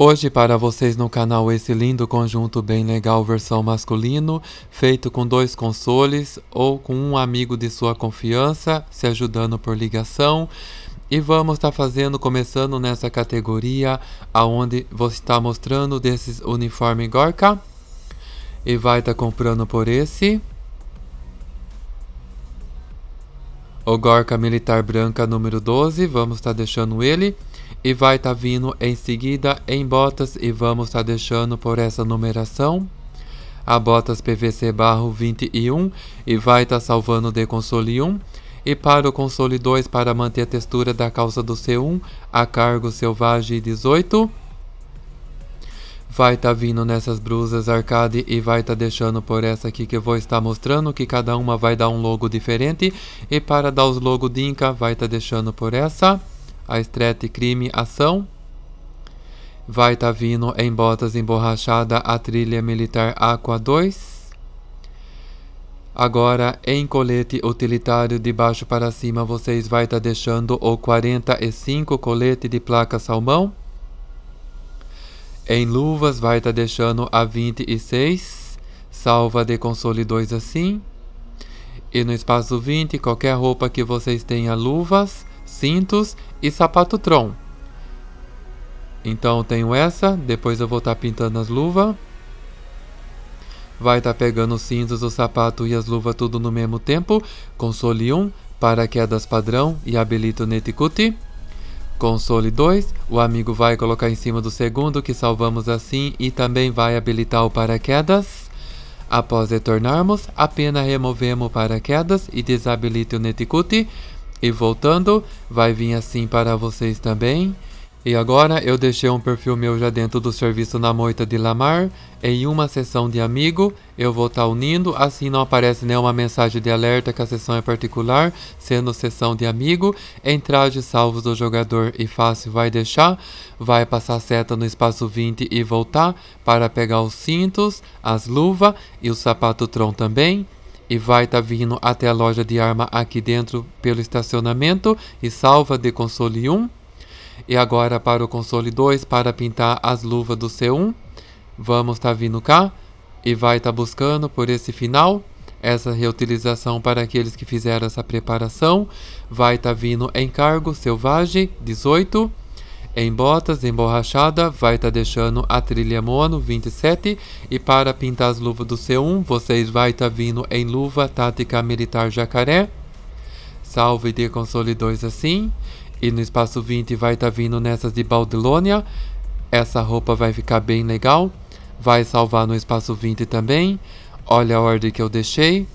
Hoje para vocês no canal esse lindo conjunto bem legal versão masculino, feito com dois consoles ou com um amigo de sua confiança, se ajudando por ligação. E vamos estar tá fazendo, começando nessa categoria, aonde você está mostrando desses uniforme Gorka. E vai estar tá comprando por esse. O Gorka Militar Branca número 12, vamos estar tá deixando ele e vai tá vindo em seguida em botas e vamos tá deixando por essa numeração a botas PVC barro 21 e vai tá salvando de console 1 e para o console 2 para manter a textura da calça do C1 a cargo selvagem 18 vai tá vindo nessas brusas arcade e vai tá deixando por essa aqui que eu vou estar mostrando que cada uma vai dar um logo diferente e para dar os logo Dinka vai tá deixando por essa a estrete crime ação. Vai tá vindo em botas emborrachada a trilha militar Aqua 2. Agora em colete utilitário de baixo para cima vocês vai tá deixando o 45 colete de placa salmão. Em luvas vai tá deixando a 26, salva de console 2 assim. E no espaço 20, qualquer roupa que vocês tenham luvas, cintos e sapato tron. Então eu tenho essa, depois eu vou estar tá pintando as luvas. Vai estar tá pegando os cintos, o sapato e as luvas tudo no mesmo tempo. Console 1, paraquedas padrão e habilito Neticuti. Console 2, o amigo vai colocar em cima do segundo que salvamos assim e também vai habilitar o paraquedas. Após retornarmos, apenas removemos o paraquedas e desabilite o Neticuti e voltando, vai vir assim para vocês também. E agora eu deixei um perfil meu já dentro do serviço na moita de Lamar. Em uma sessão de amigo, eu vou estar tá unindo, assim não aparece nenhuma mensagem de alerta que a sessão é particular, sendo sessão de amigo. Entrar de salvos do jogador e fácil vai deixar, vai passar seta no espaço 20 e voltar para pegar os cintos, as luvas e o sapato tron também e vai tá vindo até a loja de arma aqui dentro pelo estacionamento e salva de console 1. E agora para o console 2 para pintar as luvas do C1. Vamos tá vindo cá e vai tá buscando por esse final. Essa reutilização para aqueles que fizeram essa preparação vai tá vindo encargo selvagem 18 em botas emborrachada, vai estar tá deixando a trilha mono 27. E para pintar as luvas do C1, vocês vai estar tá vindo em luva tática militar jacaré. Salve de console 2 assim. E no espaço 20 vai estar tá vindo nessas de Baldilônia. Essa roupa vai ficar bem legal. Vai salvar no espaço 20 também. Olha a ordem que eu deixei.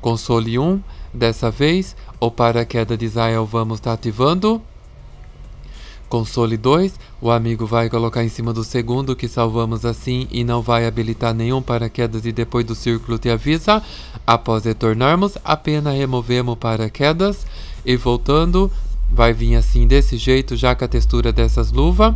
Console 1. Dessa vez, o paraquedas de Israel vamos estar tá ativando. Console 2, o amigo vai colocar em cima do segundo que salvamos assim e não vai habilitar nenhum paraquedas e depois do círculo te avisa. Após retornarmos, apenas removemos paraquedas e voltando, vai vir assim desse jeito já com a textura dessas luvas.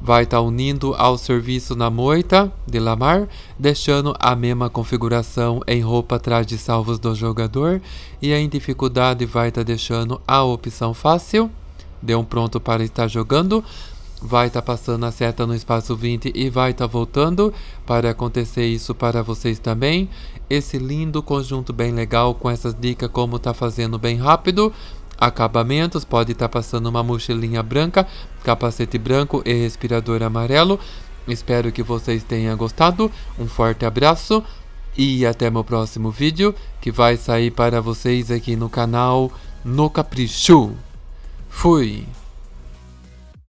Vai estar tá unindo ao serviço na moita de Lamar, deixando a mesma configuração em roupa atrás de salvos do jogador e em dificuldade vai estar tá deixando a opção fácil deu um pronto para estar jogando. Vai estar tá passando a seta no espaço 20 e vai estar tá voltando para acontecer isso para vocês também. Esse lindo conjunto bem legal com essas dicas como está fazendo bem rápido. Acabamentos, pode estar tá passando uma mochilinha branca, capacete branco e respirador amarelo. Espero que vocês tenham gostado. Um forte abraço e até meu próximo vídeo que vai sair para vocês aqui no canal No Capricho. Fui!